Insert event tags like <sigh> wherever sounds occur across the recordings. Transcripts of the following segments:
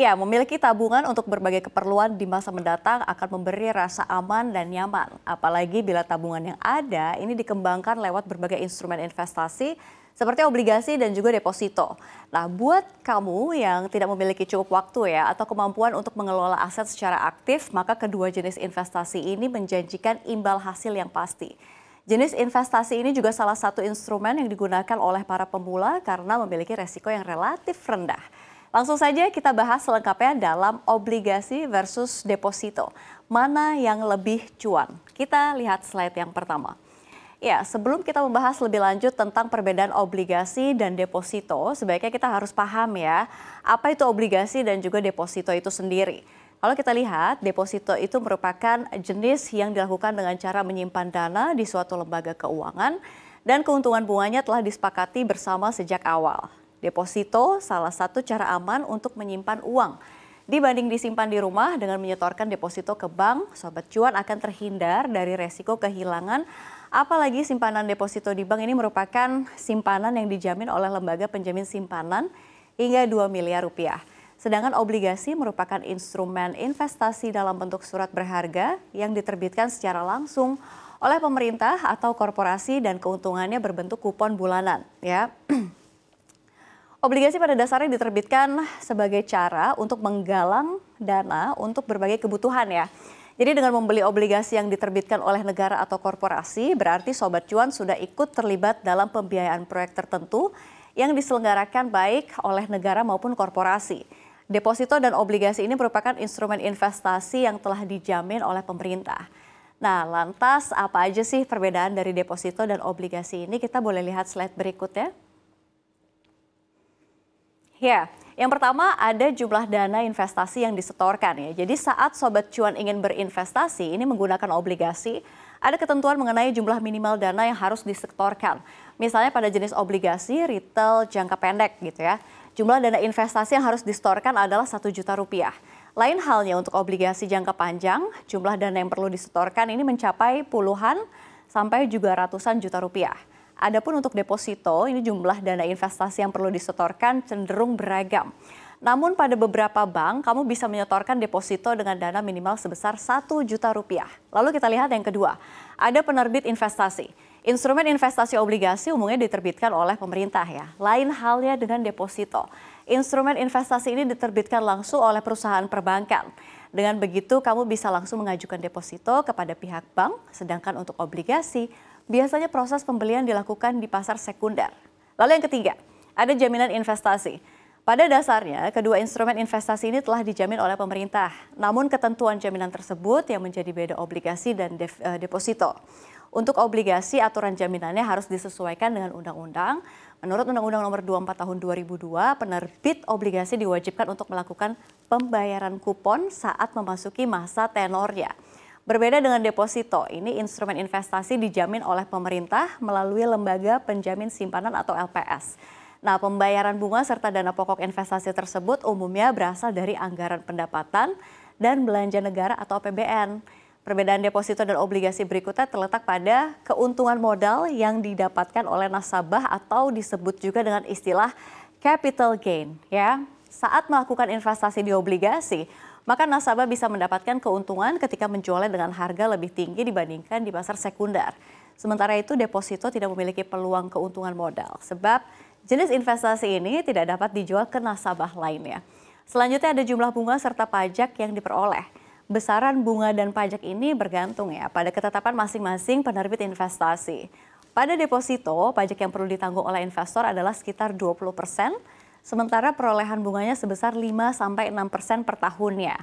Ya, memiliki tabungan untuk berbagai keperluan di masa mendatang akan memberi rasa aman dan nyaman. Apalagi bila tabungan yang ada ini dikembangkan lewat berbagai instrumen investasi seperti obligasi dan juga deposito. Nah, buat kamu yang tidak memiliki cukup waktu ya atau kemampuan untuk mengelola aset secara aktif, maka kedua jenis investasi ini menjanjikan imbal hasil yang pasti. Jenis investasi ini juga salah satu instrumen yang digunakan oleh para pemula karena memiliki resiko yang relatif rendah. Langsung saja kita bahas selengkapnya dalam obligasi versus deposito. Mana yang lebih cuan? Kita lihat slide yang pertama. Ya, sebelum kita membahas lebih lanjut tentang perbedaan obligasi dan deposito, sebaiknya kita harus paham ya, apa itu obligasi dan juga deposito itu sendiri. Kalau kita lihat, deposito itu merupakan jenis yang dilakukan dengan cara menyimpan dana di suatu lembaga keuangan dan keuntungan bunganya telah disepakati bersama sejak awal. Deposito salah satu cara aman untuk menyimpan uang. Dibanding disimpan di rumah dengan menyetorkan deposito ke bank, sobat cuan akan terhindar dari resiko kehilangan apalagi simpanan deposito di bank ini merupakan simpanan yang dijamin oleh lembaga penjamin simpanan hingga 2 miliar rupiah. Sedangkan obligasi merupakan instrumen investasi dalam bentuk surat berharga yang diterbitkan secara langsung oleh pemerintah atau korporasi dan keuntungannya berbentuk kupon bulanan ya. <clears throat> Obligasi pada dasarnya diterbitkan sebagai cara untuk menggalang dana untuk berbagai kebutuhan ya. Jadi dengan membeli obligasi yang diterbitkan oleh negara atau korporasi, berarti Sobat Cuan sudah ikut terlibat dalam pembiayaan proyek tertentu yang diselenggarakan baik oleh negara maupun korporasi. Deposito dan obligasi ini merupakan instrumen investasi yang telah dijamin oleh pemerintah. Nah, lantas apa aja sih perbedaan dari deposito dan obligasi ini? Kita boleh lihat slide berikutnya. Ya, yang pertama ada jumlah dana investasi yang disetorkan ya. Jadi saat Sobat Cuan ingin berinvestasi, ini menggunakan obligasi, ada ketentuan mengenai jumlah minimal dana yang harus disetorkan. Misalnya pada jenis obligasi, retail, jangka pendek gitu ya. Jumlah dana investasi yang harus disetorkan adalah satu juta rupiah. Lain halnya untuk obligasi jangka panjang, jumlah dana yang perlu disetorkan ini mencapai puluhan sampai juga ratusan juta rupiah. Adapun untuk deposito, ini jumlah dana investasi yang perlu disetorkan cenderung beragam. Namun pada beberapa bank, kamu bisa menyetorkan deposito dengan dana minimal sebesar 1 juta rupiah. Lalu kita lihat yang kedua, ada penerbit investasi. Instrumen investasi obligasi umumnya diterbitkan oleh pemerintah ya. Lain halnya dengan deposito. Instrumen investasi ini diterbitkan langsung oleh perusahaan perbankan. Dengan begitu kamu bisa langsung mengajukan deposito kepada pihak bank, sedangkan untuk obligasi biasanya proses pembelian dilakukan di pasar sekunder. Lalu yang ketiga, ada jaminan investasi. Pada dasarnya, kedua instrumen investasi ini telah dijamin oleh pemerintah. Namun ketentuan jaminan tersebut yang menjadi beda obligasi dan eh, deposito. Untuk obligasi, aturan jaminannya harus disesuaikan dengan undang-undang. Menurut Undang-Undang Nomor 24 Tahun 2002, penerbit obligasi diwajibkan untuk melakukan pembayaran kupon saat memasuki masa tenornya. Berbeda dengan deposito, ini instrumen investasi dijamin oleh pemerintah melalui Lembaga Penjamin Simpanan atau LPS. Nah, pembayaran bunga serta dana pokok investasi tersebut umumnya berasal dari anggaran pendapatan dan belanja negara atau APBN. Perbedaan deposito dan obligasi berikutnya terletak pada keuntungan modal yang didapatkan oleh nasabah atau disebut juga dengan istilah capital gain, ya. Saat melakukan investasi di obligasi, maka nasabah bisa mendapatkan keuntungan ketika menjualnya dengan harga lebih tinggi dibandingkan di pasar sekunder. Sementara itu deposito tidak memiliki peluang keuntungan modal sebab jenis investasi ini tidak dapat dijual ke nasabah lainnya. Selanjutnya ada jumlah bunga serta pajak yang diperoleh. Besaran bunga dan pajak ini bergantung ya pada ketetapan masing-masing penerbit investasi. Pada deposito, pajak yang perlu ditanggung oleh investor adalah sekitar 20 persen, Sementara perolehan bunganya sebesar 5-6% per tahunnya.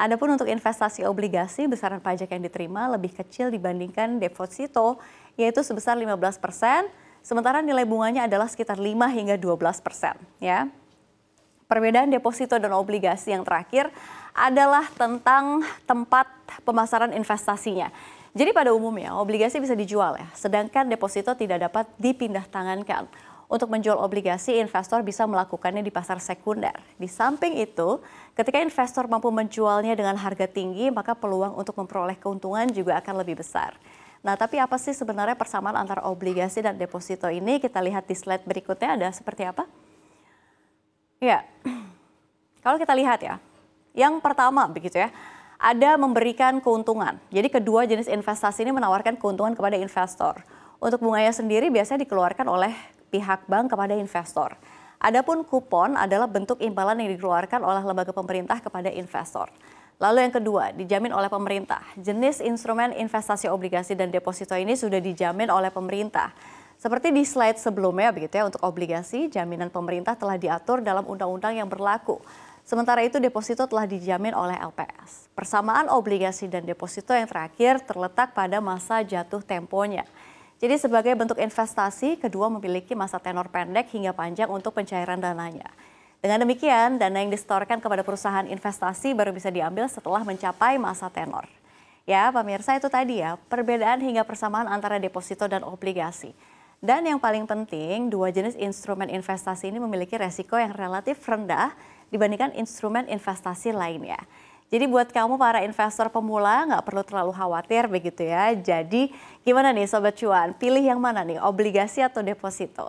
Adapun untuk investasi obligasi, besaran pajak yang diterima lebih kecil dibandingkan deposito, yaitu sebesar 15 persen, sementara nilai bunganya adalah sekitar 5 hingga 12 persen. Ya. Perbedaan deposito dan obligasi yang terakhir adalah tentang tempat pemasaran investasinya. Jadi pada umumnya obligasi bisa dijual ya, sedangkan deposito tidak dapat dipindah tangankan. Untuk menjual obligasi, investor bisa melakukannya di pasar sekunder. Di samping itu, ketika investor mampu menjualnya dengan harga tinggi, maka peluang untuk memperoleh keuntungan juga akan lebih besar. Nah, tapi apa sih sebenarnya persamaan antara obligasi dan deposito ini? Kita lihat di slide berikutnya ada seperti apa? Ya, <clears throat> kalau kita lihat ya, yang pertama begitu ya, ada memberikan keuntungan. Jadi kedua jenis investasi ini menawarkan keuntungan kepada investor. Untuk bunganya sendiri biasanya dikeluarkan oleh pihak bank kepada investor. Adapun kupon adalah bentuk imbalan yang dikeluarkan oleh lembaga pemerintah kepada investor. Lalu yang kedua, dijamin oleh pemerintah. Jenis instrumen investasi obligasi dan deposito ini sudah dijamin oleh pemerintah. Seperti di slide sebelumnya begitu ya, untuk obligasi jaminan pemerintah telah diatur dalam undang-undang yang berlaku. Sementara itu deposito telah dijamin oleh LPS. Persamaan obligasi dan deposito yang terakhir terletak pada masa jatuh temponya. Jadi sebagai bentuk investasi, kedua memiliki masa tenor pendek hingga panjang untuk pencairan dananya. Dengan demikian, dana yang disetorkan kepada perusahaan investasi baru bisa diambil setelah mencapai masa tenor. Ya, pemirsa itu tadi ya, perbedaan hingga persamaan antara deposito dan obligasi. Dan yang paling penting, dua jenis instrumen investasi ini memiliki resiko yang relatif rendah dibandingkan instrumen investasi lainnya. Jadi buat kamu para investor pemula nggak perlu terlalu khawatir begitu ya. Jadi gimana nih Sobat Cuan, pilih yang mana nih, obligasi atau deposito?